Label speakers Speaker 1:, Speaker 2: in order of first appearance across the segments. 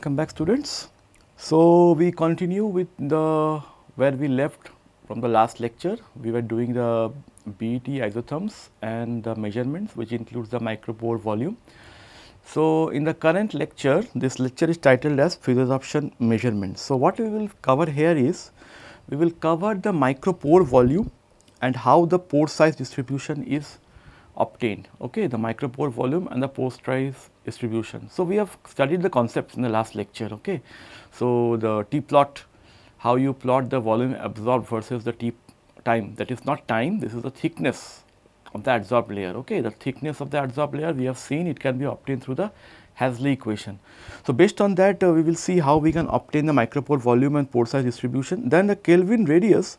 Speaker 1: welcome back students. So, we continue with the where we left from the last lecture. We were doing the BET isotherms and the measurements which includes the micropore volume. So, in the current lecture, this lecture is titled as physoraption measurements. So, what we will cover here is we will cover the micropore volume and how the pore size distribution is obtained, okay, the micropore volume and the pore size distribution. So, we have studied the concepts in the last lecture, okay. So, the t-plot, how you plot the volume absorbed versus the t time, that is not time, this is the thickness of the adsorbed layer, okay. The thickness of the adsorbed layer we have seen it can be obtained through the Hasley equation. So, based on that uh, we will see how we can obtain the micropore volume and pore size distribution. Then the Kelvin radius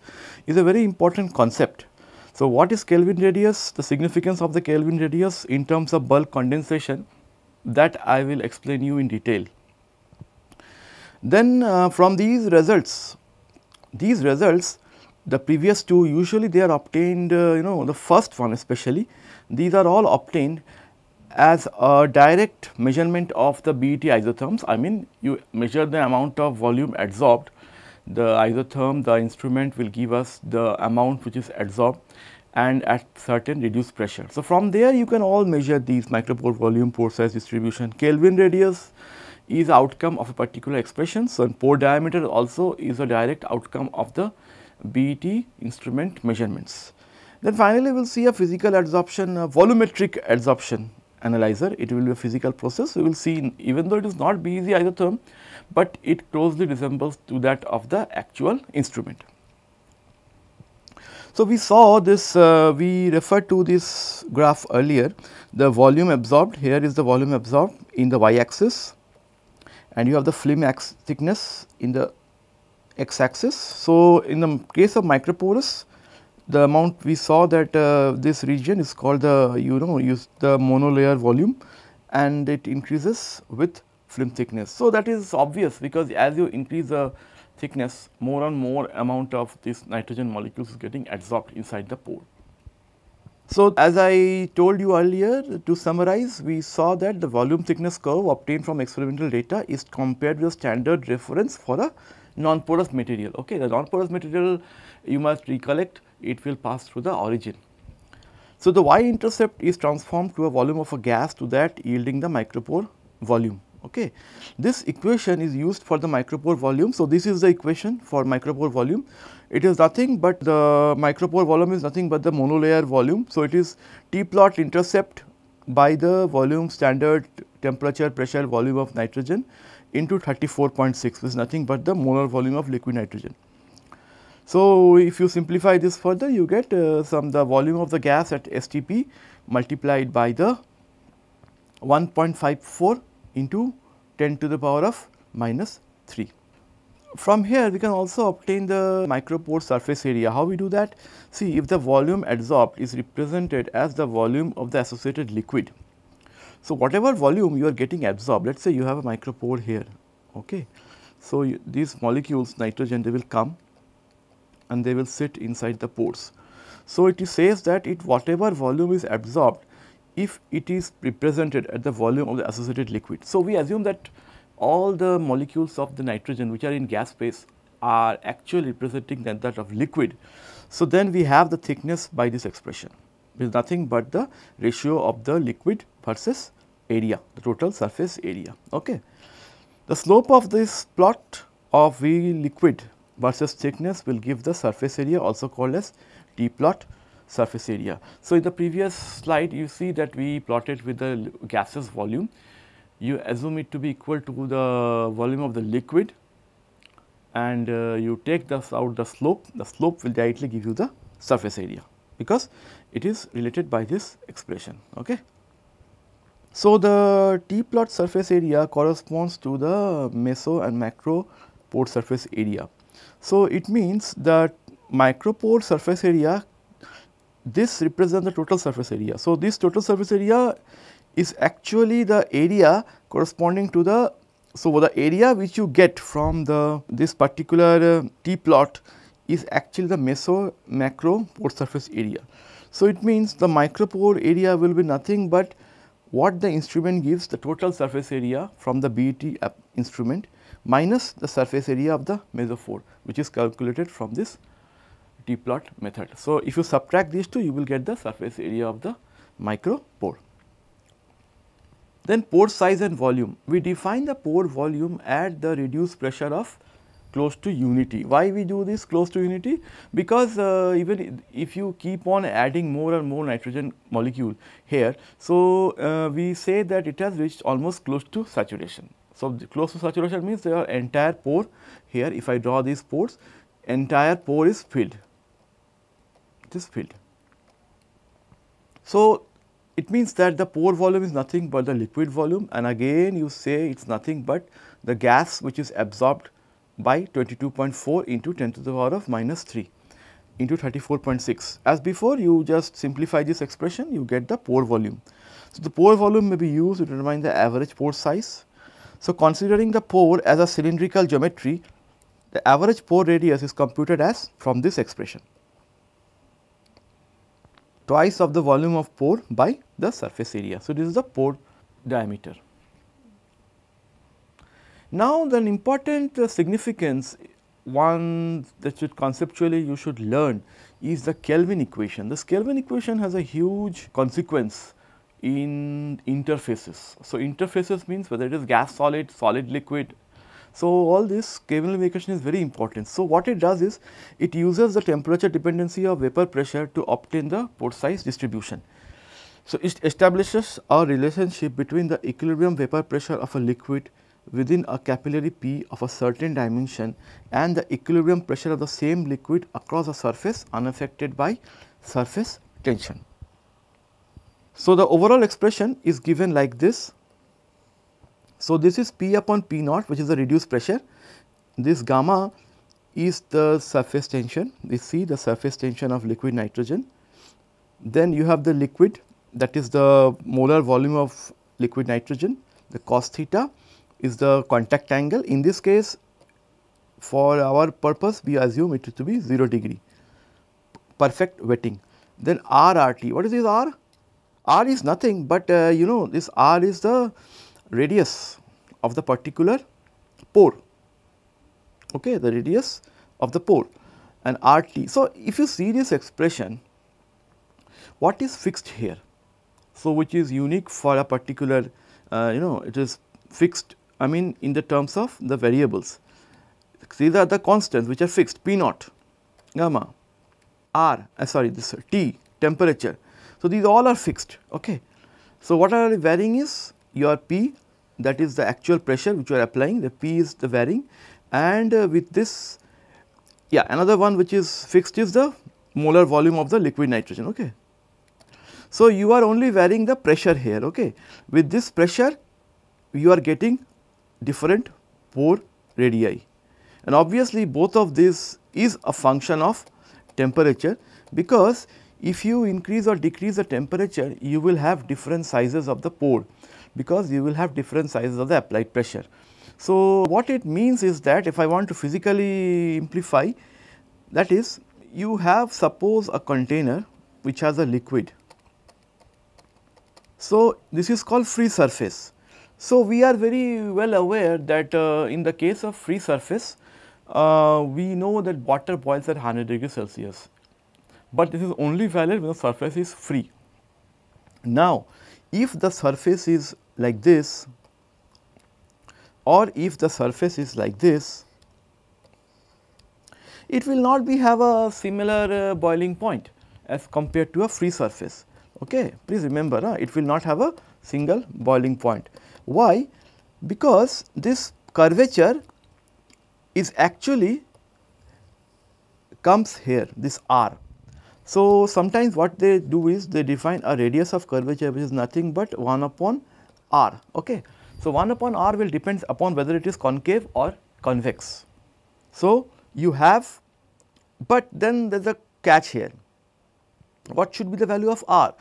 Speaker 1: is a very important concept so, what is Kelvin radius? The significance of the Kelvin radius in terms of bulk condensation that I will explain you in detail. Then uh, from these results, these results the previous two usually they are obtained uh, you know the first one especially these are all obtained as a direct measurement of the BET isotherms I mean you measure the amount of volume adsorbed the isotherm the instrument will give us the amount which is adsorbed and at certain reduced pressure. So, from there you can all measure these micropore volume, pore size distribution. Kelvin radius is outcome of a particular expression. So, pore diameter also is a direct outcome of the BET instrument measurements. Then finally, we will see a physical adsorption, a volumetric adsorption analyzer. It will be a physical process. We will see even though it is not BEZ isotherm, but it closely resembles to that of the actual instrument. So, we saw this, uh, we referred to this graph earlier, the volume absorbed, here is the volume absorbed in the y axis and you have the film thickness in the x axis. So, in the case of microporous, the amount we saw that uh, this region is called the, you know, use the monolayer volume and it increases with film thickness. So, that is obvious because as you increase the thickness more and more amount of this nitrogen molecules is getting adsorbed inside the pore. So, as I told you earlier to summarize we saw that the volume thickness curve obtained from experimental data is compared with standard reference for a non-porous material. Okay, the non-porous material you must recollect it will pass through the origin. So, the y intercept is transformed to a volume of a gas to that yielding the micropore volume. Okay. This equation is used for the micropore volume. So, this is the equation for micropore volume. It is nothing but the micropore volume is nothing but the monolayer volume. So, it is T plot intercept by the volume standard temperature pressure volume of nitrogen into 34.6 is nothing but the molar volume of liquid nitrogen. So, if you simplify this further you get uh, some the volume of the gas at STP multiplied by the 1.54 into 10 to the power of minus 3. From here we can also obtain the micropore surface area. How we do that? See if the volume adsorbed is represented as the volume of the associated liquid. So whatever volume you are getting absorbed, let us say you have a micropore here, okay. So you, these molecules nitrogen they will come and they will sit inside the pores. So it says that it whatever volume is absorbed if it is represented at the volume of the associated liquid. So, we assume that all the molecules of the nitrogen which are in gas phase are actually representing that, that of liquid. So, then we have the thickness by this expression is nothing but the ratio of the liquid versus area, the total surface area. Okay. The slope of this plot of V liquid versus thickness will give the surface area also called as T plot surface area. So, in the previous slide you see that we plotted with the gases volume, you assume it to be equal to the volume of the liquid and uh, you take this out the slope, the slope will directly give you the surface area because it is related by this expression. Okay. So, the T plot surface area corresponds to the meso and macro pore surface area. So, it means that micropore surface area this represents the total surface area. So, this total surface area is actually the area corresponding to the, so the area which you get from the, this particular uh, T-plot is actually the meso macro pore surface area. So, it means the micropore area will be nothing but what the instrument gives the total surface area from the BET uh, instrument minus the surface area of the mesophore which is calculated from this d plot method. So, if you subtract these two you will get the surface area of the micro pore. Then pore size and volume. We define the pore volume at the reduced pressure of close to unity. Why we do this close to unity? Because uh, even if you keep on adding more and more nitrogen molecule here, so uh, we say that it has reached almost close to saturation. So, close to saturation means the entire pore here if I draw these pores, entire pore is filled this field. So, it means that the pore volume is nothing but the liquid volume and again you say it is nothing but the gas which is absorbed by 22.4 into 10 to the power of minus 3 into 34.6. As before you just simplify this expression you get the pore volume. So, the pore volume may be used to determine the average pore size. So, considering the pore as a cylindrical geometry the average pore radius is computed as from this expression twice of the volume of pore by the surface area. So, this is the pore diameter. Now, the important uh, significance one that should conceptually you should learn is the Kelvin equation. This Kelvin equation has a huge consequence in interfaces. So, interfaces means whether it is gas solid, solid liquid so, all this cable equation is very important. So, what it does is it uses the temperature dependency of vapor pressure to obtain the pore size distribution. So, it establishes a relationship between the equilibrium vapor pressure of a liquid within a capillary P of a certain dimension and the equilibrium pressure of the same liquid across a surface unaffected by surface tension. So, the overall expression is given like this so, this is P upon P naught which is the reduced pressure. This gamma is the surface tension, we see the surface tension of liquid nitrogen. Then you have the liquid that is the molar volume of liquid nitrogen, the cos theta is the contact angle. In this case for our purpose we assume it to be 0 degree, perfect wetting. Then RRT, what is this R? R is nothing but uh, you know this R is the radius of the particular pore, okay, the radius of the pore and RT. So, if you see this expression, what is fixed here? So, which is unique for a particular, uh, you know, it is fixed, I mean, in the terms of the variables. These are the constants which are fixed, P naught, gamma, R, uh, sorry, this uh, T, temperature. So, these all are fixed, okay. So, what are varying is your P, that is the actual pressure which you are applying the P is the varying and uh, with this yeah another one which is fixed is the molar volume of the liquid nitrogen okay. So, you are only varying the pressure here okay with this pressure you are getting different pore radii and obviously both of these is a function of temperature because if you increase or decrease the temperature you will have different sizes of the pore because you will have different sizes of the applied pressure. So, what it means is that if I want to physically amplify that is you have suppose a container which has a liquid. So, this is called free surface. So, we are very well aware that uh, in the case of free surface, uh, we know that water boils at 100 degrees Celsius, but this is only valid when the surface is free. Now, if the surface is like this or if the surface is like this, it will not be have a similar uh, boiling point as compared to a free surface. Okay. Please remember, uh, it will not have a single boiling point. Why? Because this curvature is actually comes here, this R so, sometimes what they do is they define a radius of curvature which is nothing but 1 upon r. Okay. So, 1 upon r will depends upon whether it is concave or convex. So, you have but then there is a catch here. What should be the value of r?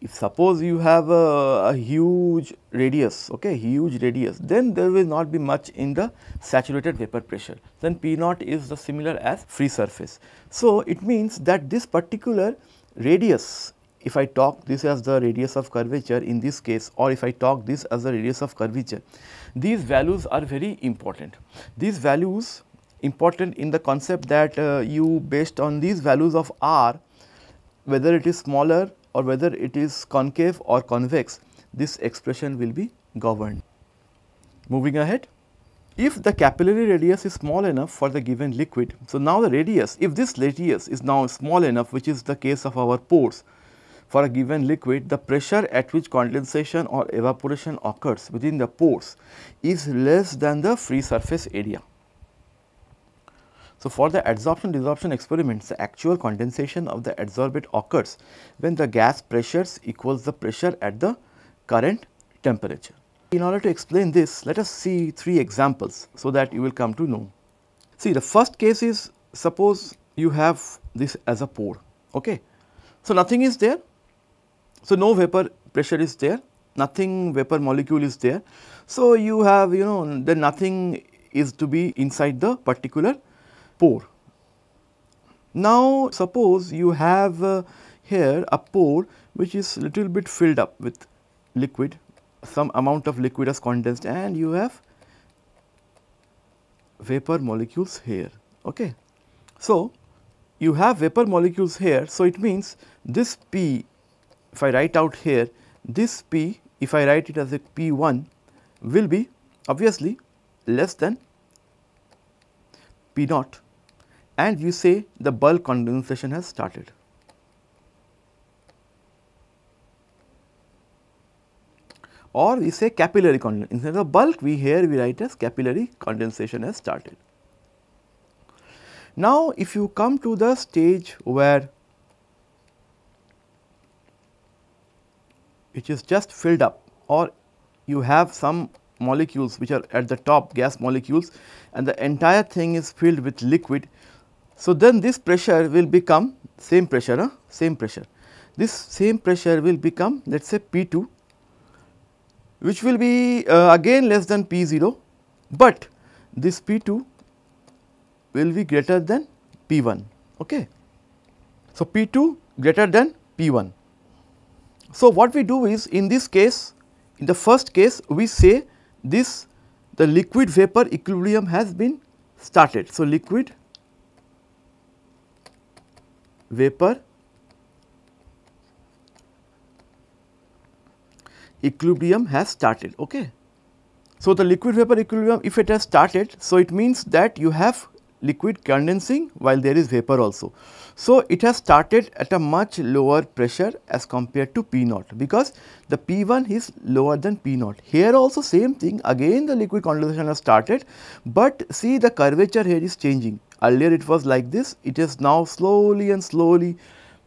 Speaker 1: if suppose you have a, a, huge radius, okay, huge radius, then there will not be much in the saturated vapor pressure. Then P naught is the similar as free surface. So, it means that this particular radius, if I talk this as the radius of curvature in this case or if I talk this as the radius of curvature, these values are very important. These values important in the concept that uh, you based on these values of R, whether it is smaller or whether it is concave or convex, this expression will be governed. Moving ahead, if the capillary radius is small enough for the given liquid, so now the radius, if this radius is now small enough, which is the case of our pores, for a given liquid, the pressure at which condensation or evaporation occurs within the pores is less than the free surface area. So for the adsorption desorption experiments, the actual condensation of the adsorbate occurs when the gas pressures equals the pressure at the current temperature. In order to explain this, let us see three examples so that you will come to know. See the first case is suppose you have this as a pore, okay. So nothing is there, so no vapor pressure is there, nothing vapor molecule is there. So you have you know then nothing is to be inside the particular pore. Now suppose you have uh, here a pore which is little bit filled up with liquid, some amount of liquid has condensed and you have vapor molecules here. Okay. So, you have vapor molecules here. So, it means this P if I write out here this P if I write it as a P1 will be obviously less than P naught and you say the bulk condensation has started. Or we say capillary condensation, instead of bulk we here we write as capillary condensation has started. Now, if you come to the stage where it is just filled up or you have some molecules which are at the top gas molecules and the entire thing is filled with liquid. So, then this pressure will become same pressure, huh? same pressure. This same pressure will become let us say P 2 which will be uh, again less than P 0, but this P 2 will be greater than P 1. Okay. So, P 2 greater than P 1. So, what we do is in this case in the first case we say this the liquid vapor equilibrium has been started. So, liquid vapor equilibrium has started. Okay. So, the liquid vapor equilibrium if it has started, so it means that you have liquid condensing while there is vapor also. So, it has started at a much lower pressure as compared to P naught because the P1 is lower than P naught. Here also same thing again the liquid condensation has started but see the curvature here is changing. Earlier it was like this, it is now slowly and slowly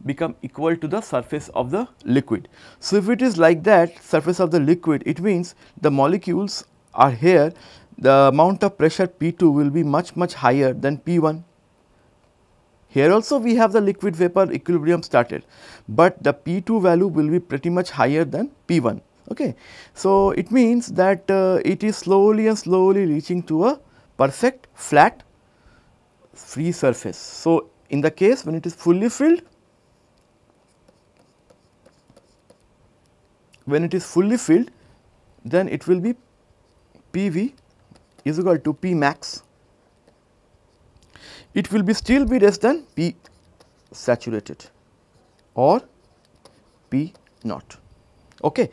Speaker 1: become equal to the surface of the liquid. So, if it is like that surface of the liquid it means the molecules are here the amount of pressure P2 will be much much higher than P1 here also we have the liquid vapor equilibrium started, but the P2 value will be pretty much higher than P1. Okay. So, it means that uh, it is slowly and slowly reaching to a perfect flat free surface. So, in the case when it is fully filled, when it is fully filled, then it will be PV is equal to P max it will be still be less than P saturated or P naught. Okay.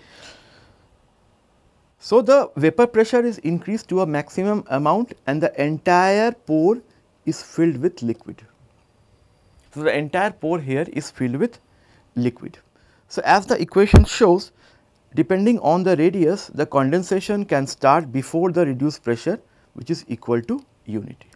Speaker 1: So, the vapor pressure is increased to a maximum amount and the entire pore is filled with liquid. So, the entire pore here is filled with liquid. So, as the equation shows depending on the radius the condensation can start before the reduced pressure which is equal to unity.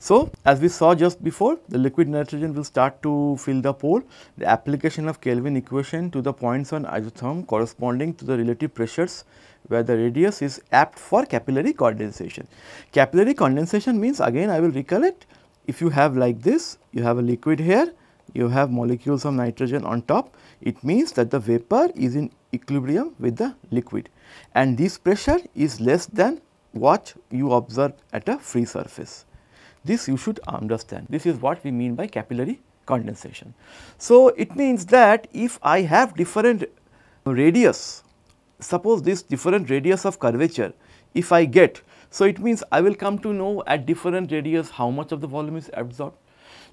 Speaker 1: So, as we saw just before, the liquid nitrogen will start to fill the pore. The application of Kelvin equation to the points on isotherm corresponding to the relative pressures where the radius is apt for capillary condensation. Capillary condensation means again I will recollect if you have like this, you have a liquid here, you have molecules of nitrogen on top, it means that the vapor is in equilibrium with the liquid and this pressure is less than what you observe at a free surface. This you should understand. This is what we mean by capillary condensation. So, it means that if I have different radius, suppose this different radius of curvature, if I get, so it means I will come to know at different radius how much of the volume is absorbed.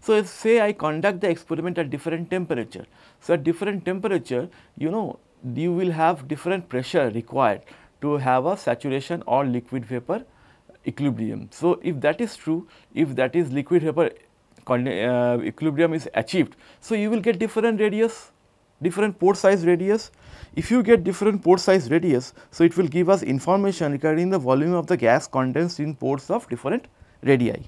Speaker 1: So, if say I conduct the experiment at different temperature, so at different temperature, you know, you will have different pressure required to have a saturation or liquid vapor equilibrium. So, if that is true, if that is liquid vapor uh, equilibrium is achieved, so you will get different radius, different pore size radius. If you get different pore size radius, so it will give us information regarding the volume of the gas condensed in pores of different radii.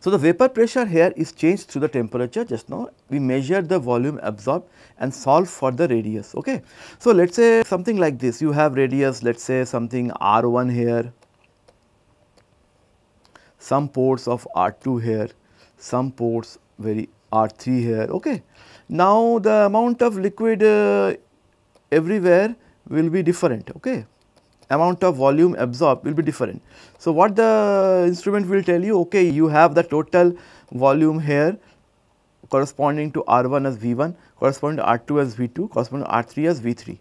Speaker 1: So, the vapor pressure here is changed through the temperature just now we measure the volume absorbed and solve for the radius ok. So, let us say something like this you have radius let us say something r1 here some ports of R2 here, some ports very R3 here, okay. Now, the amount of liquid uh, everywhere will be different, okay. Amount of volume absorbed will be different. So, what the instrument will tell you, okay, you have the total volume here corresponding to R1 as V1, corresponding to R2 as V2, corresponding to R3 as V3.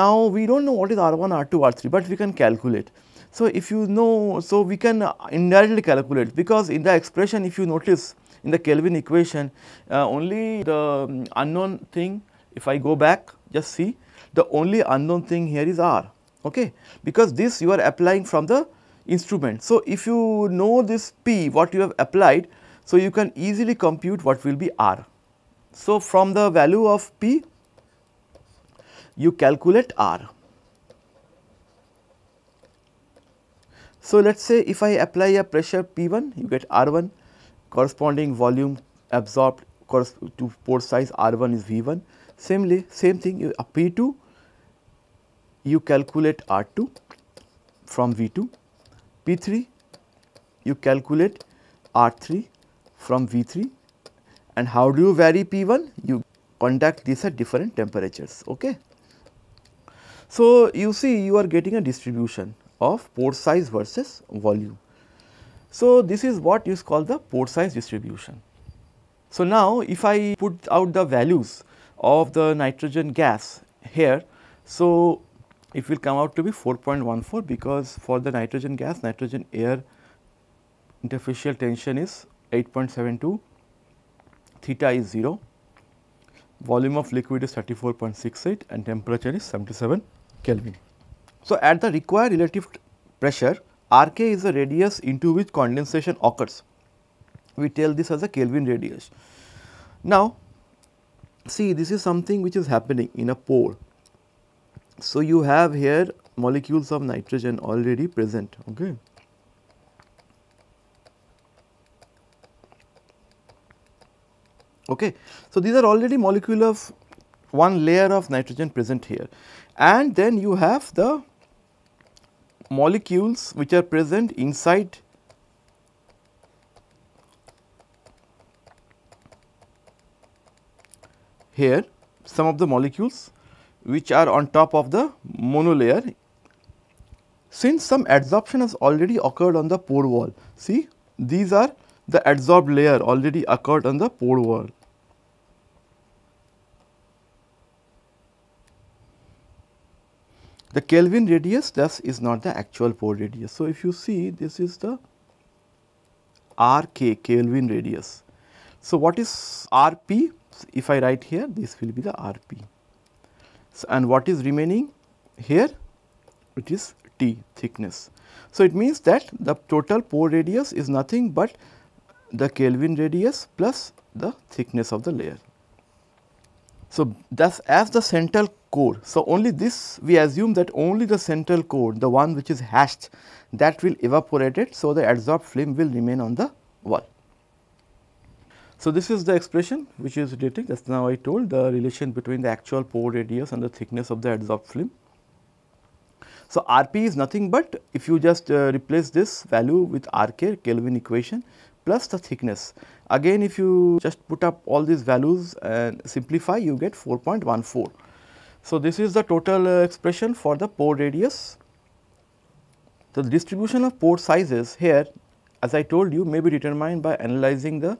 Speaker 1: Now, we do not know what is R1, R2, R3, but we can calculate. So, if you know, so we can indirectly calculate because in the expression if you notice in the Kelvin equation uh, only the um, unknown thing if I go back just see the only unknown thing here is R okay because this you are applying from the instrument. So, if you know this P what you have applied so you can easily compute what will be R. So, from the value of P you calculate R. So, let us say if I apply a pressure P1, you get R1 corresponding volume absorbed to pore size R1 is V1. Similarly, same thing you p P2, you calculate R2 from V2, P3 you calculate R3 from V3 and how do you vary P1? You conduct these at different temperatures. Okay. So, you see you are getting a distribution of pore size versus volume. So, this is what is called the pore size distribution. So, now if I put out the values of the nitrogen gas here, so it will come out to be 4.14 because for the nitrogen gas, nitrogen air interfacial tension is 8.72, theta is 0, volume of liquid is 34.68 and temperature is 77 Kelvin. So, at the required relative pressure, Rk is the radius into which condensation occurs. We tell this as a Kelvin radius. Now, see this is something which is happening in a pore. So, you have here molecules of nitrogen already present. Okay. Okay. So, these are already molecule of one layer of nitrogen present here and then you have the molecules which are present inside here some of the molecules which are on top of the monolayer since some adsorption has already occurred on the pore wall see these are the adsorbed layer already occurred on the pore wall The Kelvin radius thus is not the actual pore radius. So, if you see this is the RK Kelvin radius. So, what is RP? If I write here this will be the RP so, and what is remaining here it is T thickness. So, it means that the total pore radius is nothing but the Kelvin radius plus the thickness of the layer. So, thus as the central core, so only this we assume that only the central core, the one which is hashed that will evaporate it. So, the adsorbed film will remain on the wall. So, this is the expression which is relating just now I told the relation between the actual pore radius and the thickness of the adsorbed film. So, Rp is nothing but if you just uh, replace this value with Rk Kelvin equation plus the thickness. Again if you just put up all these values and simplify you get 4.14. So, this is the total uh, expression for the pore radius. The distribution of pore sizes here as I told you may be determined by analyzing the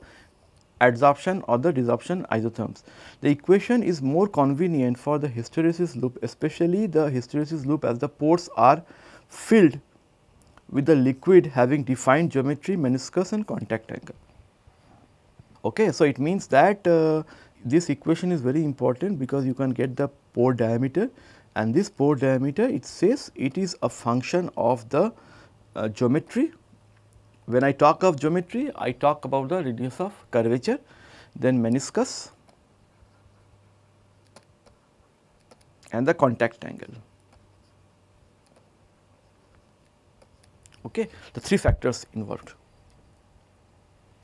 Speaker 1: adsorption or the desorption isotherms. The equation is more convenient for the hysteresis loop especially the hysteresis loop as the pores are filled with the liquid having defined geometry, meniscus and contact angle. Okay, so it means that uh, this equation is very important because you can get the pore diameter and this pore diameter it says it is a function of the uh, geometry. When I talk of geometry, I talk about the radius of curvature, then meniscus and the contact angle. okay, the three factors involved.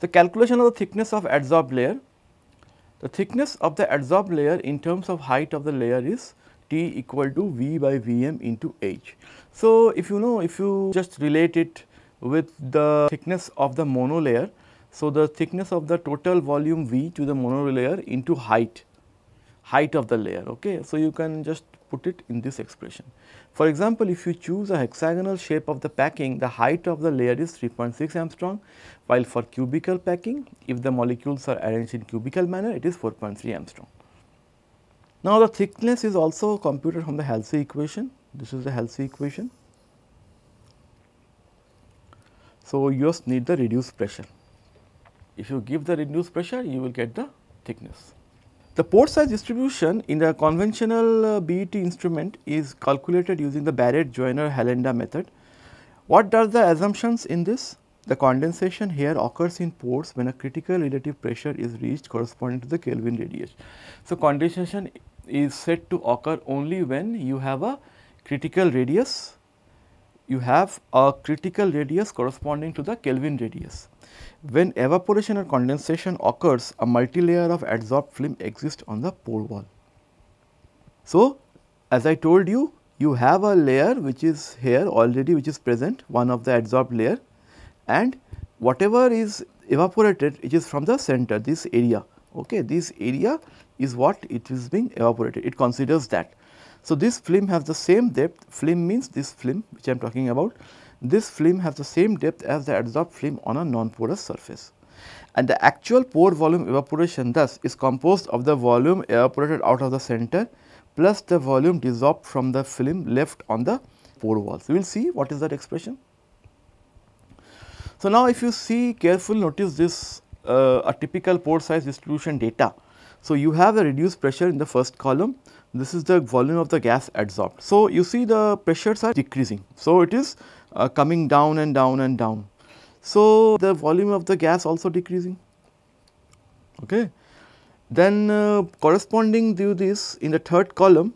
Speaker 1: The calculation of the thickness of adsorbed layer, the thickness of the adsorbed layer in terms of height of the layer is T equal to V by Vm into H. So, if you know, if you just relate it with the thickness of the monolayer, so the thickness of the total volume V to the monolayer into height height of the layer. Okay? So, you can just put it in this expression. For example, if you choose a hexagonal shape of the packing, the height of the layer is 3.6 Armstrong, while for cubical packing, if the molecules are arranged in cubical manner, it is 4.3 Armstrong. Now, the thickness is also computed from the Halsey equation. This is the Halsey equation. So, you just need the reduced pressure. If you give the reduced pressure, you will get the thickness. The pore size distribution in the conventional uh, BET instrument is calculated using the Barrett-Joyner-Halenda method. What are the assumptions in this? The condensation here occurs in pores when a critical relative pressure is reached corresponding to the Kelvin radius. So, condensation is said to occur only when you have a critical radius, you have a critical radius corresponding to the Kelvin radius. When evaporation or condensation occurs, a multi-layer of adsorbed film exists on the pore wall. So, as I told you, you have a layer which is here already which is present, one of the adsorbed layer and whatever is evaporated it is from the center this area, okay. this area is what it is being evaporated, it considers that. So, this film has the same depth, film means this film which I am talking about this film has the same depth as the adsorbed film on a non-porous surface. And the actual pore volume evaporation thus is composed of the volume evaporated out of the center plus the volume desorbed from the film left on the pore walls. We will see what is that expression. So, now if you see careful notice this uh, a typical pore size distribution data. So, you have a reduced pressure in the first column this is the volume of the gas adsorbed. So, you see the pressures are decreasing. So, it is uh, coming down and down and down. So, the volume of the gas also decreasing. Okay. Then uh, corresponding to this in the third column,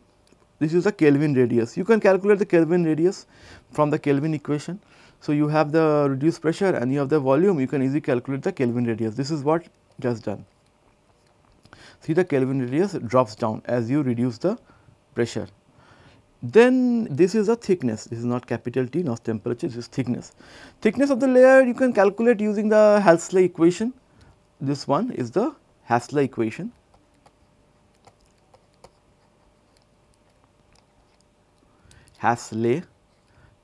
Speaker 1: this is the Kelvin radius. You can calculate the Kelvin radius from the Kelvin equation. So, you have the reduced pressure and you have the volume, you can easily calculate the Kelvin radius. This is what just done see the Kelvin radius drops down as you reduce the pressure. Then this is the thickness, this is not capital T, not temperature, this is thickness. Thickness of the layer you can calculate using the Halsley equation, this one is the Halsley equation. Halsley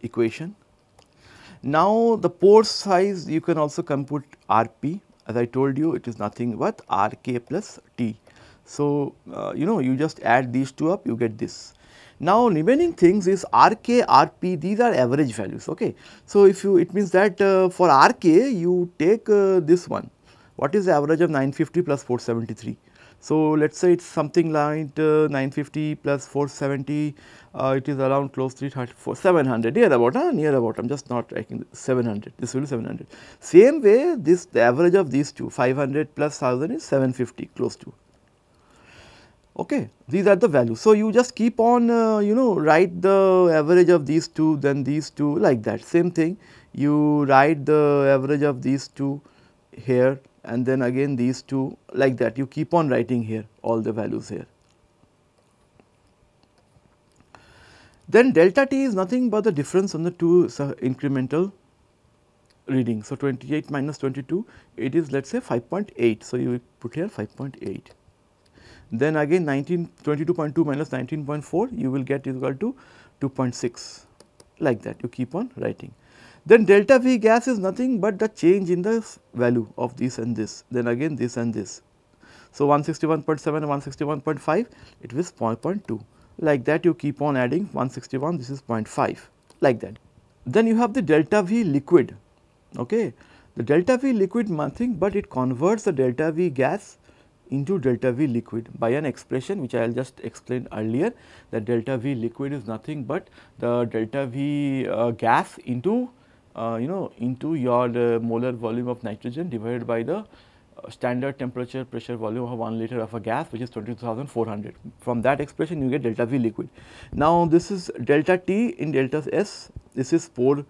Speaker 1: equation. Now, the pore size you can also compute Rp as I told you it is nothing but Rk plus T. So, uh, you know you just add these two up you get this. Now remaining things is Rk, Rp these are average values okay. So if you it means that uh, for Rk you take uh, this one what is the average of 950 plus 473. So let us say it is something like uh, 950 plus 470 uh, it is around close to 300, 700 near about huh? near about I am just not taking 700 this will be 700. Same way this the average of these two 500 plus 1000 is 750 close to okay these are the values so you just keep on uh, you know write the average of these two then these two like that same thing you write the average of these two here and then again these two like that you keep on writing here all the values here then delta t is nothing but the difference on the two uh, incremental reading so 28 minus 22 it is let us say 5.8 so you put here 5.8 then again 19 22.2 minus 19.4 you will get equal to 2.6 like that you keep on writing. Then delta V gas is nothing but the change in the value of this and this then again this and this. So, 161.7 and 161.5 it was 0.2 like that you keep on adding 161 this is 0.5 like that. Then you have the delta V liquid okay. The delta V liquid nothing but it converts the delta V gas into delta V liquid by an expression which I will just explain earlier that delta V liquid is nothing but the delta V uh, gas into uh, you know into your uh, molar volume of nitrogen divided by the uh, standard temperature pressure volume of 1 liter of a gas which is 22,400. From that expression you get delta V liquid. Now this is delta T in delta S, this is pore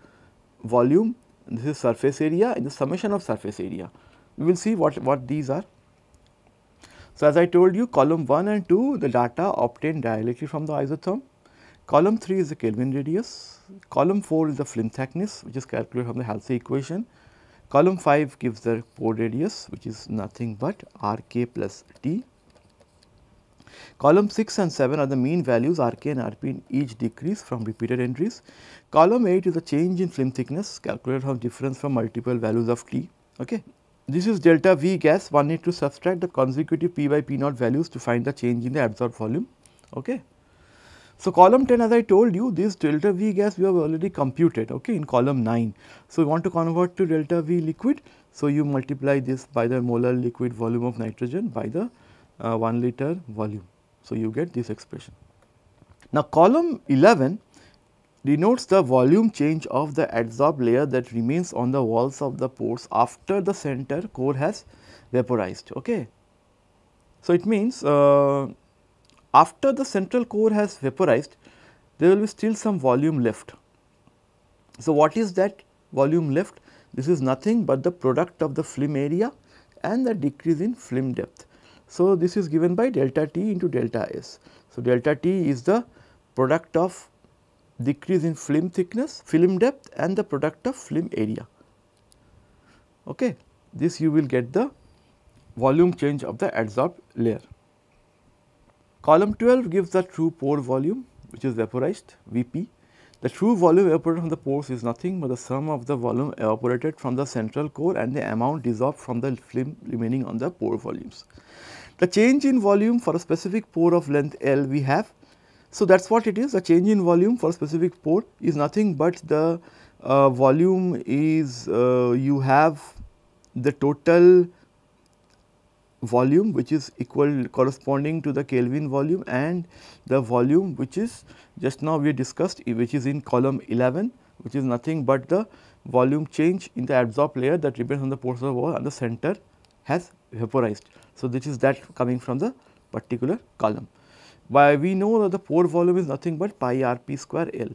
Speaker 1: volume, this is surface area In the summation of surface area. We will see what, what these are. So, as I told you column 1 and 2 the data obtained directly from the isotherm, column 3 is the Kelvin radius, column 4 is the film thickness which is calculated from the Halsey equation, column 5 gives the pore radius which is nothing but Rk plus T. Column 6 and 7 are the mean values Rk and Rp in each decrease from repeated entries. Column 8 is the change in film thickness calculated from difference from multiple values of T. Okay. This is delta V gas, one need to subtract the consecutive P by P naught values to find the change in the absorbed volume. Okay. So, column 10 as I told you this delta V gas we have already computed okay, in column 9. So, you want to convert to delta V liquid. So, you multiply this by the molar liquid volume of nitrogen by the uh, 1 liter volume. So, you get this expression. Now, column 11 denotes the volume change of the adsorbed layer that remains on the walls of the pores after the center core has vaporized. Okay. So, it means uh, after the central core has vaporized, there will be still some volume left. So, what is that volume left? This is nothing but the product of the film area and the decrease in film depth. So, this is given by delta T into delta S. So, delta T is the product of decrease in film thickness, film depth and the product of film area. Okay. This you will get the volume change of the adsorbed layer. Column 12 gives the true pore volume which is vaporized Vp. The true volume evaporated from the pores is nothing but the sum of the volume evaporated from the central core and the amount dissolved from the film remaining on the pore volumes. The change in volume for a specific pore of length L we have so, that is what it is the change in volume for specific pore is nothing but the uh, volume is uh, you have the total volume which is equal corresponding to the Kelvin volume and the volume which is just now we discussed which is in column 11 which is nothing but the volume change in the adsorbed layer that depends on the pores of the wall and the center has vaporized. So, this is that coming from the particular column. Why we know that the pore volume is nothing but pi rp square L.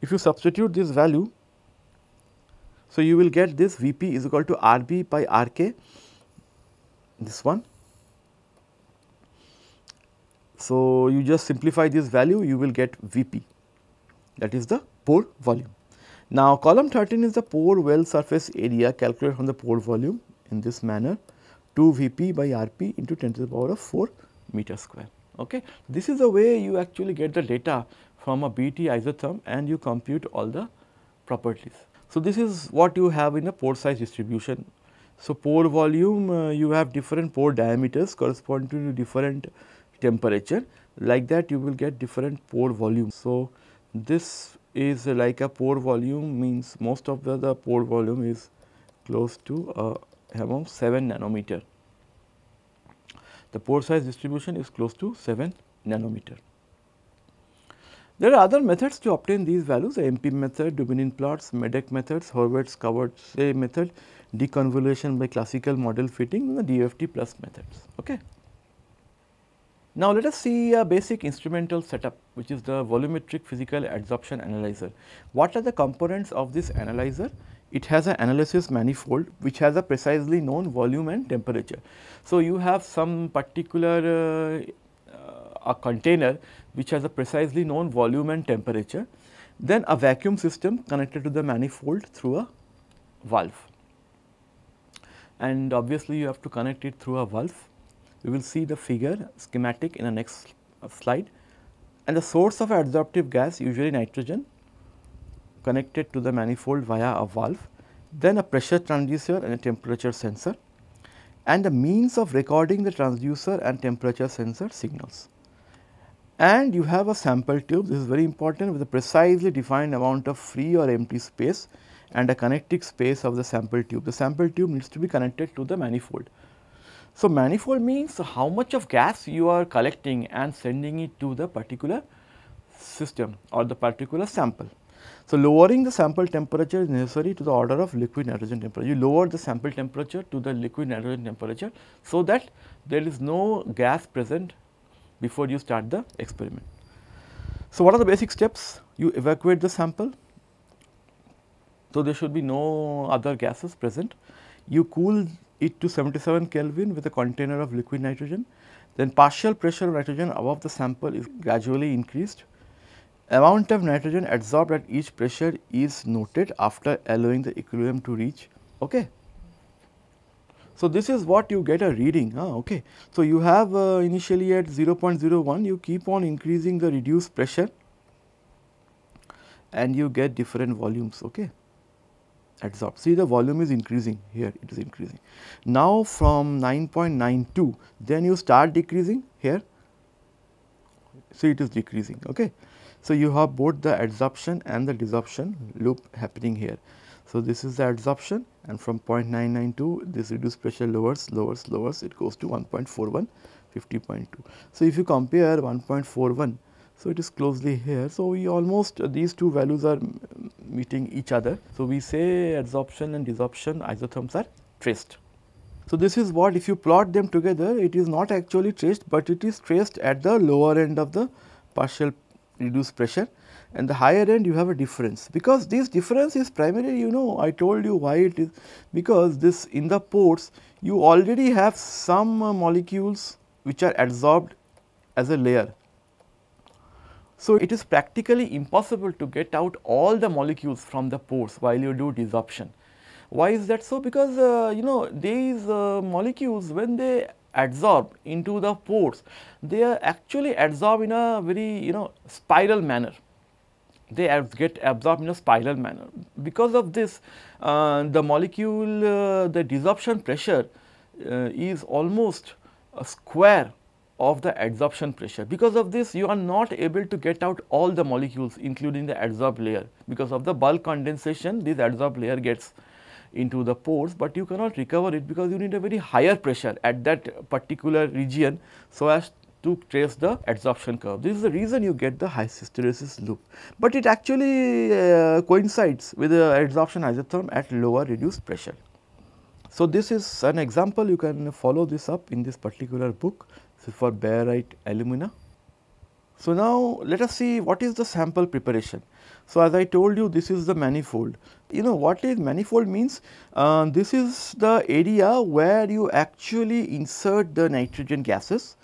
Speaker 1: If you substitute this value, so you will get this Vp is equal to Rb by Rk, this one. So you just simplify this value, you will get Vp, that is the pore volume. Now column 13 is the pore well surface area calculated from the pore volume in this manner 2 Vp by Rp into 10 to the power of 4 meter square. Okay. This is the way you actually get the data from a BT isotherm and you compute all the properties. So, this is what you have in a pore size distribution. So, pore volume uh, you have different pore diameters corresponding to different temperature like that you will get different pore volume. So, this is uh, like a pore volume means most of the, the pore volume is close to uh, among 7 nanometer. The pore size distribution is close to 7 nanometer. There are other methods to obtain these values, the MP method, Dubinin plots, MEDEC methods, horwitz say method, deconvolution by classical model fitting and the DFT plus methods. Okay. Now, let us see a basic instrumental setup which is the volumetric physical adsorption analyzer. What are the components of this analyzer? it has an analysis manifold which has a precisely known volume and temperature. So, you have some particular uh, uh, a container which has a precisely known volume and temperature, then a vacuum system connected to the manifold through a valve and obviously you have to connect it through a valve. We will see the figure schematic in the next slide and the source of adsorptive gas usually nitrogen connected to the manifold via a valve, then a pressure transducer and a temperature sensor and a means of recording the transducer and temperature sensor signals. And you have a sample tube, this is very important with a precisely defined amount of free or empty space and a connecting space of the sample tube. The sample tube needs to be connected to the manifold. So, manifold means how much of gas you are collecting and sending it to the particular system or the particular sample. So, lowering the sample temperature is necessary to the order of liquid nitrogen temperature. You lower the sample temperature to the liquid nitrogen temperature so that there is no gas present before you start the experiment. So, what are the basic steps? You evacuate the sample. So, there should be no other gases present. You cool it to 77 Kelvin with a container of liquid nitrogen. Then partial pressure of nitrogen above the sample is gradually increased Amount of nitrogen adsorbed at each pressure is noted after allowing the equilibrium to reach. Okay. So, this is what you get a reading. Ah, okay. So, you have uh, initially at 0.01 you keep on increasing the reduced pressure and you get different volumes. Okay adsorbed. See the volume is increasing here, it is increasing. Now from 9.92, then you start decreasing here, see it is decreasing, okay. So, you have both the adsorption and the desorption loop happening here. So, this is the adsorption and from 0.992 this reduced pressure lowers, lowers, lowers it goes to 1.41 50.2. So, if you compare 1.41 so, it is closely here. So, we almost uh, these two values are meeting each other. So, we say adsorption and desorption isotherms are traced. So, this is what if you plot them together it is not actually traced, but it is traced at the lower end of the partial reduce pressure and the higher end you have a difference because this difference is primarily you know I told you why it is because this in the pores you already have some uh, molecules which are adsorbed as a layer. So, it is practically impossible to get out all the molecules from the pores while you do desorption. Why is that so? Because uh, you know these uh, molecules when they adsorb into the pores, they are actually adsorb in a very, you know, spiral manner. They get absorbed in a spiral manner. Because of this, uh, the molecule, uh, the desorption pressure uh, is almost a square of the adsorption pressure. Because of this, you are not able to get out all the molecules including the adsorb layer. Because of the bulk condensation, this adsorb layer gets into the pores, but you cannot recover it because you need a very higher pressure at that particular region so as to trace the adsorption curve. This is the reason you get the hysteresis loop, but it actually uh, coincides with the adsorption isotherm at lower reduced pressure. So, this is an example you can follow this up in this particular book for barite alumina. So, now let us see what is the sample preparation. So, as I told you this is the manifold. You know what is manifold means? Uh, this is the area where you actually insert the nitrogen gases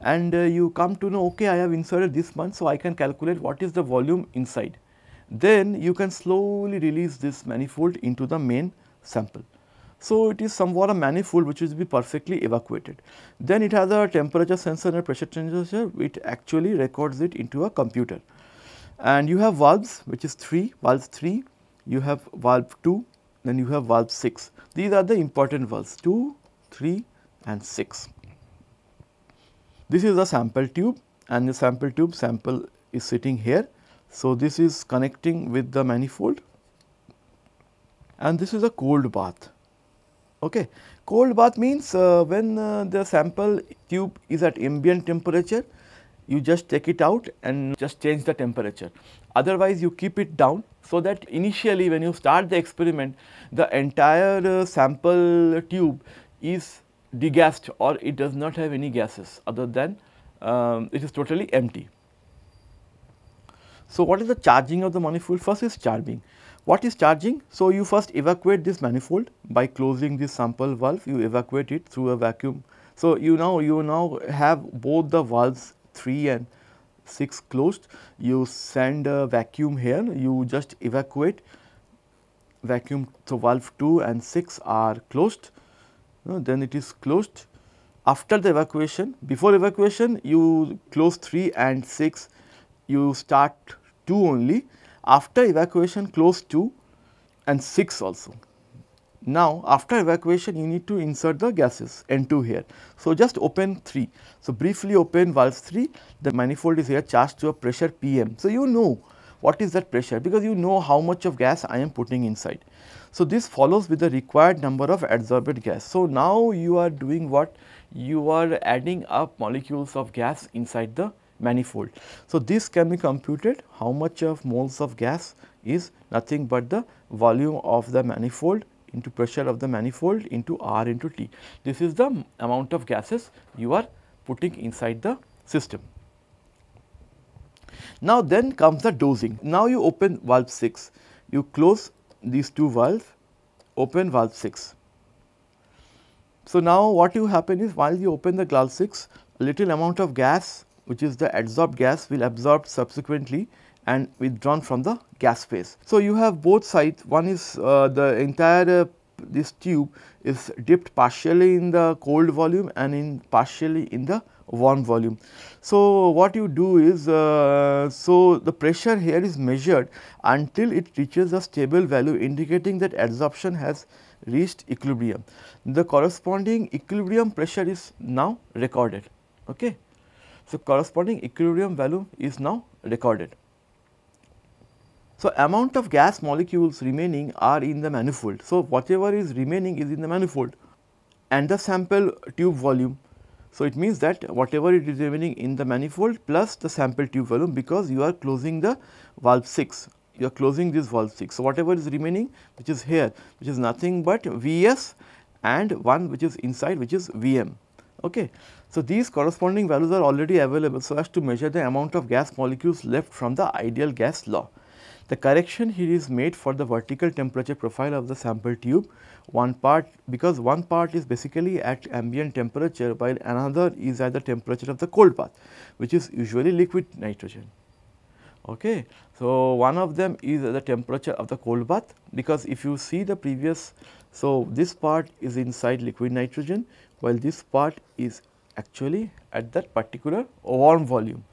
Speaker 1: and uh, you come to know okay I have inserted this much so I can calculate what is the volume inside. Then you can slowly release this manifold into the main sample. So, it is somewhat a manifold which is be perfectly evacuated. Then it has a temperature sensor and a pressure sensor It actually records it into a computer. And you have valves which is 3, valve 3, you have valve 2, then you have valve 6. These are the important valves 2, 3 and 6. This is a sample tube and the sample tube sample is sitting here. So, this is connecting with the manifold and this is a cold bath. Okay. Cold bath means uh, when uh, the sample tube is at ambient temperature, you just take it out and just change the temperature. Otherwise, you keep it down so that initially when you start the experiment, the entire uh, sample tube is degassed or it does not have any gases other than um, it is totally empty. So, what is the charging of the manifold? First is charging. What is charging? So, you first evacuate this manifold by closing this sample valve, you evacuate it through a vacuum. So, you now you now have both the valves 3 and 6 closed, you send a vacuum here, you just evacuate vacuum, so valve 2 and 6 are closed, no, uh, then it is closed. After the evacuation, before evacuation you close 3 and 6, you start 2 only, after evacuation close to and 6 also. Now, after evacuation you need to insert the gases N2 here. So, just open 3. So, briefly open valves 3, the manifold is here charged to a pressure Pm. So, you know what is that pressure because you know how much of gas I am putting inside. So, this follows with the required number of adsorbed gas. So, now you are doing what? You are adding up molecules of gas inside the manifold. So, this can be computed how much of moles of gas is nothing but the volume of the manifold into pressure of the manifold into R into T. This is the amount of gases you are putting inside the system. Now then comes the dosing. Now you open valve 6, you close these two valves, open valve 6. So now what you happen is while you open the valve 6, little amount of gas which is the adsorbed gas will absorb subsequently and withdrawn from the gas phase. So, you have both sides one is uh, the entire uh, this tube is dipped partially in the cold volume and in partially in the warm volume. So, what you do is uh, so the pressure here is measured until it reaches a stable value indicating that adsorption has reached equilibrium. The corresponding equilibrium pressure is now recorded. Okay. So, corresponding equilibrium value is now recorded. So, amount of gas molecules remaining are in the manifold. So, whatever is remaining is in the manifold and the sample tube volume. So, it means that whatever it is remaining in the manifold plus the sample tube volume because you are closing the valve 6, you are closing this valve 6. So, whatever is remaining which is here which is nothing but Vs and one which is inside which is Vm. Okay. So, these corresponding values are already available so as to measure the amount of gas molecules left from the ideal gas law. The correction here is made for the vertical temperature profile of the sample tube one part because one part is basically at ambient temperature while another is at the temperature of the cold bath which is usually liquid nitrogen. Okay. So, one of them is at the temperature of the cold bath because if you see the previous, so this part is inside liquid nitrogen while this part is actually at that particular warm volume.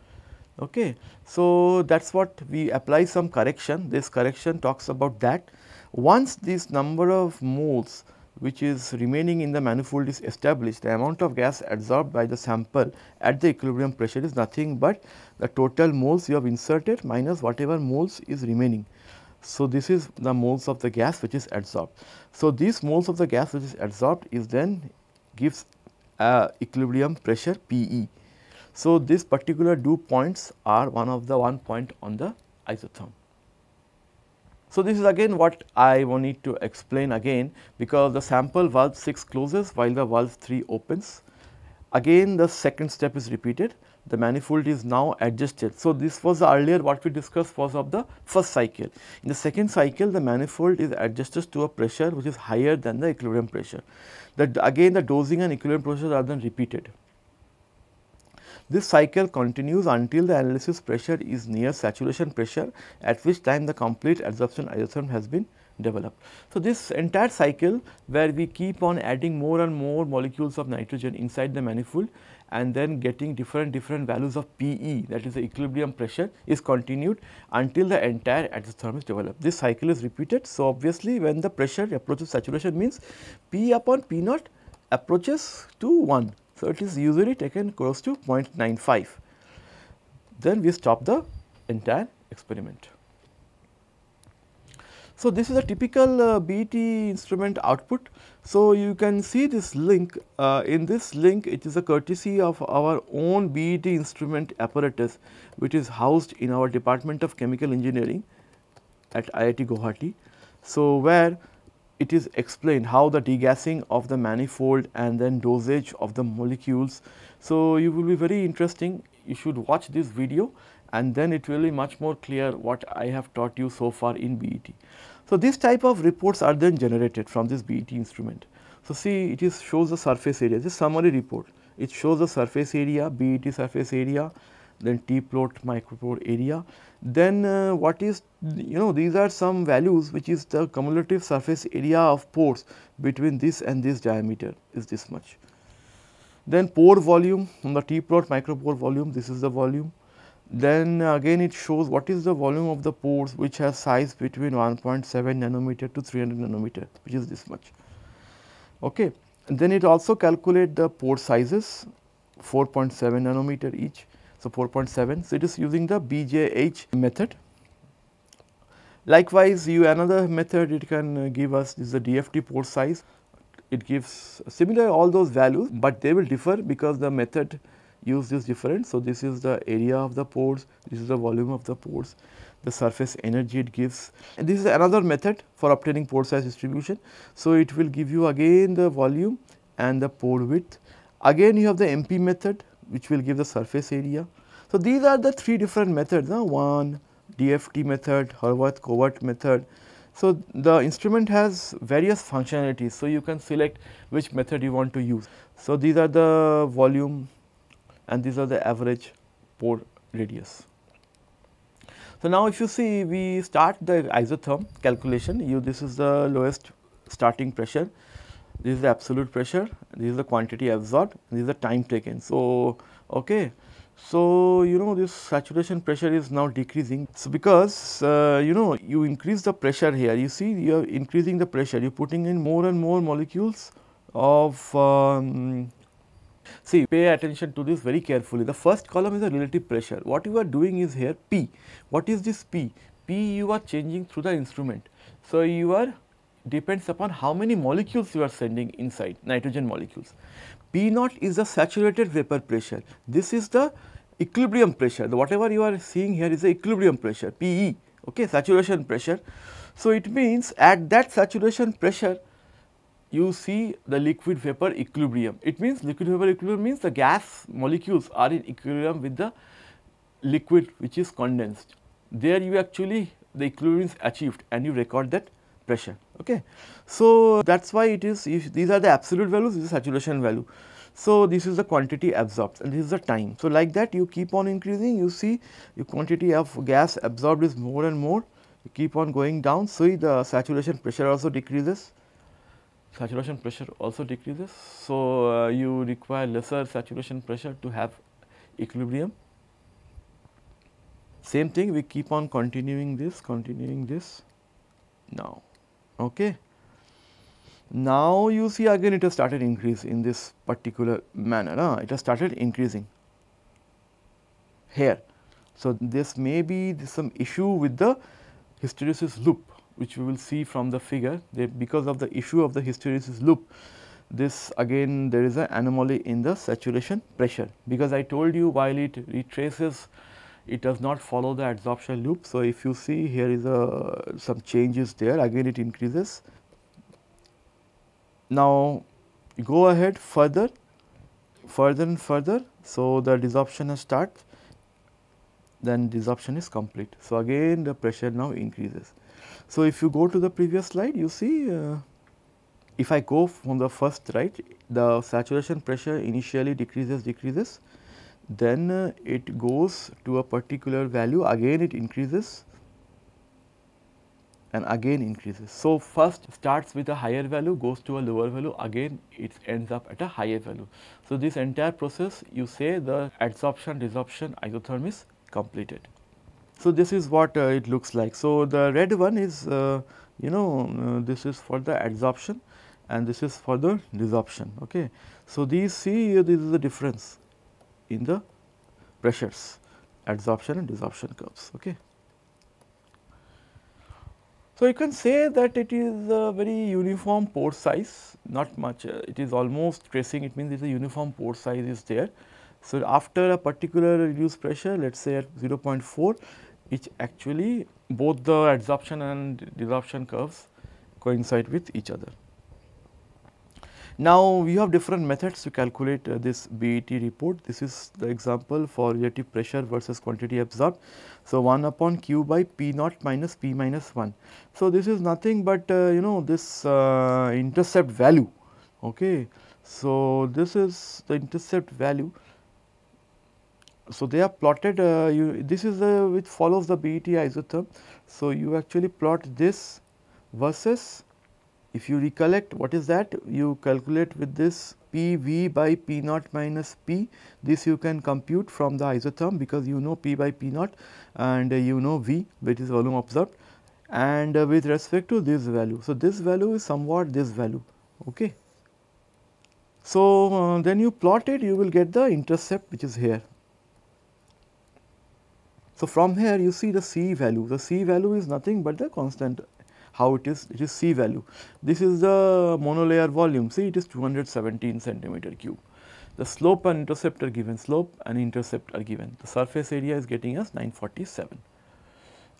Speaker 1: Okay. So, that is what we apply some correction, this correction talks about that. Once this number of moles which is remaining in the manifold is established, the amount of gas adsorbed by the sample at the equilibrium pressure is nothing but the total moles you have inserted minus whatever moles is remaining. So, this is the moles of the gas which is adsorbed. So, these moles of the gas which is adsorbed is then gives uh, equilibrium pressure PE. So, this particular dew points are one of the one point on the isotherm. So, this is again what I will need to explain again because the sample valve 6 closes while the valve 3 opens. Again the second step is repeated the manifold is now adjusted. So, this was earlier what we discussed was of the first cycle. In the second cycle, the manifold is adjusted to a pressure which is higher than the equilibrium pressure. That again the dosing and equilibrium processes are then repeated. This cycle continues until the analysis pressure is near saturation pressure at which time the complete adsorption isotherm has been developed. So, this entire cycle where we keep on adding more and more molecules of nitrogen inside the manifold and then getting different different values of PE that is the equilibrium pressure is continued until the entire endotherm is developed. This cycle is repeated. So, obviously, when the pressure approaches saturation means P upon P naught approaches to 1. So, it is usually taken close to 0.95. Then we stop the entire experiment. So, this is a typical uh, BET instrument output. So, you can see this link uh, in this link it is a courtesy of our own BET instrument apparatus which is housed in our department of chemical engineering at IIT Guwahati. So, where it is explained how the degassing of the manifold and then dosage of the molecules. So, you will be very interesting you should watch this video and then it will be much more clear what I have taught you so far in BET. So, this type of reports are then generated from this BET instrument. So, see it is shows the surface area, this summary report, it shows the surface area, BET surface area, then T plot microplot area. Then uh, what is you know these are some values which is the cumulative surface area of pores between this and this diameter is this much. Then pore volume on the T plot micropore volume this is the volume then again it shows what is the volume of the pores which has size between 1.7 nanometer to 300 nanometer which is this much. Okay. And then it also calculate the pore sizes 4.7 nanometer each. So, 4.7. So, it is using the BJH method. Likewise, you another method it can give us is the DFT pore size. It gives similar all those values, but they will differ because the method use this difference. So, this is the area of the pores, this is the volume of the pores, the surface energy it gives and this is another method for obtaining pore size distribution. So, it will give you again the volume and the pore width. Again you have the MP method which will give the surface area. So, these are the three different methods, huh? one DFT method, Horvath Covert method. So, the instrument has various functionalities. So, you can select which method you want to use. So, these are the volume, and these are the average pore radius. So, now if you see we start the isotherm calculation you this is the lowest starting pressure, this is the absolute pressure, this is the quantity absorbed, this is the time taken. So, okay. So, you know this saturation pressure is now decreasing. So, because uh, you know you increase the pressure here, you see you are increasing the pressure, you are putting in more and more molecules of um, See, pay attention to this very carefully. The first column is the relative pressure. What you are doing is here P. What is this P? P you are changing through the instrument. So, you are depends upon how many molecules you are sending inside nitrogen molecules. P naught is the saturated vapor pressure. This is the equilibrium pressure. The whatever you are seeing here is the equilibrium pressure PE, okay, saturation pressure. So, it means at that saturation pressure you see the liquid vapor equilibrium. It means liquid vapor equilibrium means the gas molecules are in equilibrium with the liquid which is condensed. There you actually the equilibrium is achieved and you record that pressure. Okay. So, that is why it is if these are the absolute values this is saturation value. So, this is the quantity absorbed and this is the time. So, like that you keep on increasing you see your quantity of gas absorbed is more and more you keep on going down. So, the saturation pressure also decreases saturation pressure also decreases. So, uh, you require lesser saturation pressure to have equilibrium. Same thing we keep on continuing this, continuing this now. Okay. Now, you see again it has started increase in this particular manner, huh? it has started increasing here. So, this may be some issue with the hysteresis loop which we will see from the figure because of the issue of the hysteresis loop this again there is an anomaly in the saturation pressure because I told you while it retraces it does not follow the adsorption loop. So, if you see here is a some changes there again it increases. Now, go ahead further further and further. So, the desorption has then desorption is complete. So, again the pressure now increases. So, if you go to the previous slide you see uh, if I go from the first right the saturation pressure initially decreases decreases then uh, it goes to a particular value again it increases and again increases. So, first starts with a higher value goes to a lower value again it ends up at a higher value. So, this entire process you say the adsorption desorption isotherm is completed. So, this is what uh, it looks like. So, the red one is uh, you know uh, this is for the adsorption and this is for the desorption. Okay. So, these see this is the difference in the pressures adsorption and desorption curves. Okay. So, you can say that it is a very uniform pore size not much uh, it is almost tracing it means it is a uniform pore size is there. So, after a particular reduced pressure let us say at 0.4 which actually both the adsorption and desorption curves coincide with each other. Now, we have different methods to calculate uh, this BET report. This is the example for relative pressure versus quantity absorbed. So, 1 upon Q by P naught minus P minus 1. So, this is nothing but uh, you know this uh, intercept value. Okay. So, this is the intercept value so, they are plotted uh, you, this is uh, which follows the BET isotherm. So, you actually plot this versus if you recollect what is that you calculate with this P V by P naught minus P this you can compute from the isotherm because you know P by P naught and uh, you know V which is volume observed and uh, with respect to this value. So, this value is somewhat this value. Okay. So, uh, then you plot it you will get the intercept which is here. So, from here you see the C value, the C value is nothing but the constant how it is, it is C value. This is the monolayer volume, see it is 217 centimeter cube. The slope and intercept are given, slope and intercept are given. The surface area is getting us 947.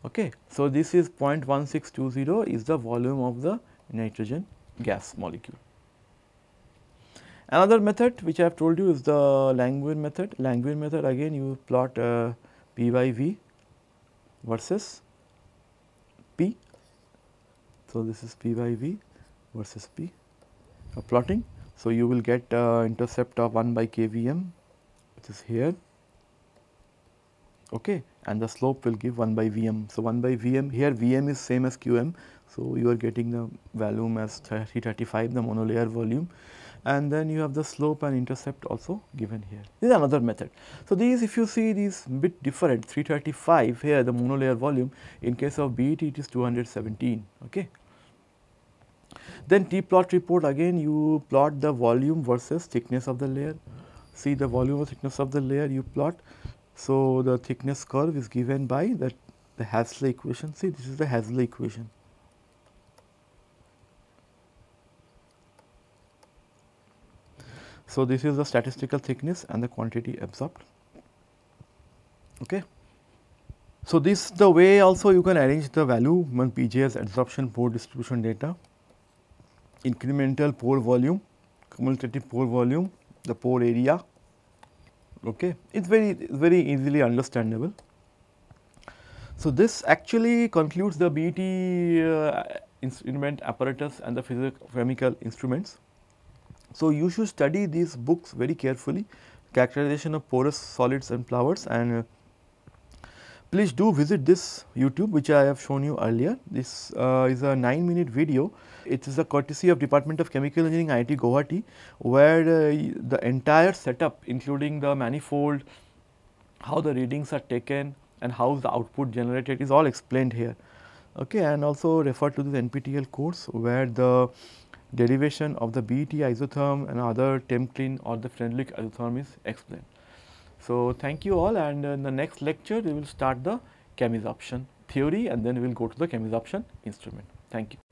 Speaker 1: Okay. So, this is 0.1620 is the volume of the nitrogen gas molecule. Another method which I have told you is the Langmuir method. Langmuir method again you plot uh, by V versus P. So, this is P by V versus P uh, plotting. So, you will get uh, intercept of 1 by KVM which is here okay and the slope will give 1 by Vm. So, 1 by Vm here Vm is same as Qm. So, you are getting the volume as 335 the monolayer volume and then you have the slope and intercept also given here. This is another method. So, these if you see these bit different 335 here the monolayer volume in case of BET it is 217 okay. Then T plot report again you plot the volume versus thickness of the layer see the volume or thickness of the layer you plot. So, the thickness curve is given by that the Hassler equation see this is the Hassler equation So, this is the statistical thickness and the quantity absorbed. Okay. So, this the way also you can arrange the value when PJS adsorption pore distribution data, incremental pore volume, cumulative pore volume, the pore area. Okay. It is very very easily understandable. So, this actually concludes the BET uh, instrument apparatus and the physical chemical instruments. So, you should study these books very carefully characterization of porous solids and flowers and uh, please do visit this YouTube which I have shown you earlier. This uh, is a 9 minute video. It is a courtesy of Department of Chemical Engineering IIT Guwahati where uh, the entire setup including the manifold, how the readings are taken and how the output generated is all explained here. Okay, and also refer to this NPTEL course where the derivation of the BET isotherm and other Templin or the Frederick isotherm is explained. So, thank you all and in the next lecture we will start the chemisorption theory and then we will go to the chemisorption instrument. Thank you.